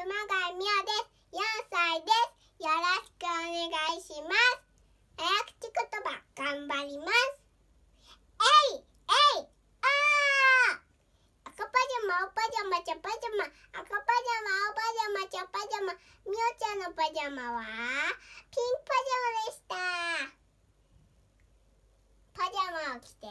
熊谷美桜です。4歳です。よろしくお願いします。早口言葉、頑張ります。えいえいあー赤パジャマ、青パジャマ、茶パジャマ、赤パジャマ、青パジャマ、茶パジャマ、みおちゃんのパジャマは、ピンパジャマでした。パジャマを着て。